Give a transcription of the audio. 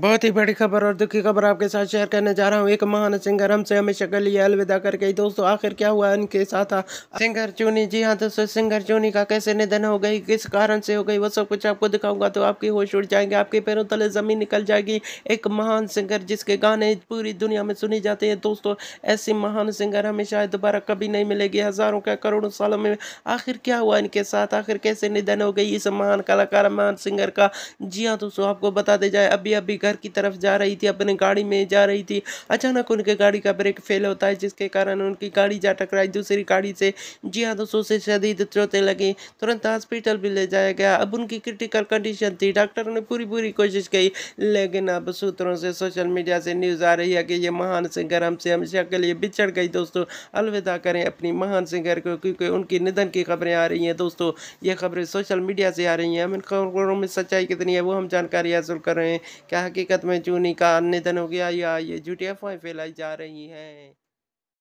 बहुत ही बड़ी खबर और दुखी खबर आपके साथ शेयर करने जा रहा हूँ एक महान सिंगर हमसे हमेशा के लिए अलविदा कर गई दोस्तों आखिर क्या हुआ इनके साथ सिंगर चूनी जी हाँ दोस्तों सिंगर चूनी का कैसे निधन हो गई किस कारण से हो गई वो सब कुछ आपको दिखाऊंगा तो आपकी होश उड़ जाएंगे आपके पैरों तले जमीन निकल जाएगी एक महान सिंगर जिसके गाने पूरी दुनिया में सुने जाते हैं दोस्तों ऐसी महान सिंगर हमें शायद दोबारा कभी नहीं मिलेगी हजारों का करोड़ों सालों में आखिर क्या हुआ इनके साथ आखिर कैसे निधन हो गई इस महान कलाकार महान सिंगर का जी हाँ दोस्तों आपको बता दे जाए अभी अभी घर की तरफ जा रही थी अपने गाड़ी में जा रही थी अचानक उनके गाड़ी का ब्रेक फेल होता है जिसके कारण उनकी गाड़ी जा टकराई दूसरी गाड़ी से जी हाँ दोस्तों से शदीद चोटें लगी तुरंत हॉस्पिटल भी ले जाया गया अब उनकी क्रिटिकल कंडीशन थी डॉक्टर ने पूरी पूरी कोशिश की लेकिन अब सूत्रों से सोशल मीडिया से न्यूज़ आ रही है कि ये महान सिंगर हमसे हमेशा के लिए बिछड़ गई दोस्तों अलविदा करें अपनी महान सिंगर को क्योंकि उनकी निधन की खबरें आ रही हैं दोस्तों ये खबरें सोशल मीडिया से आ रही हैं हम इन खबरों में सच्चाई कितनी है वो हम जानकारी हासिल कर रहे हैं क्या हकीकत में चूनी का निधन हो गया या ये झूठी अफवाहें फैलाई जा रही हैं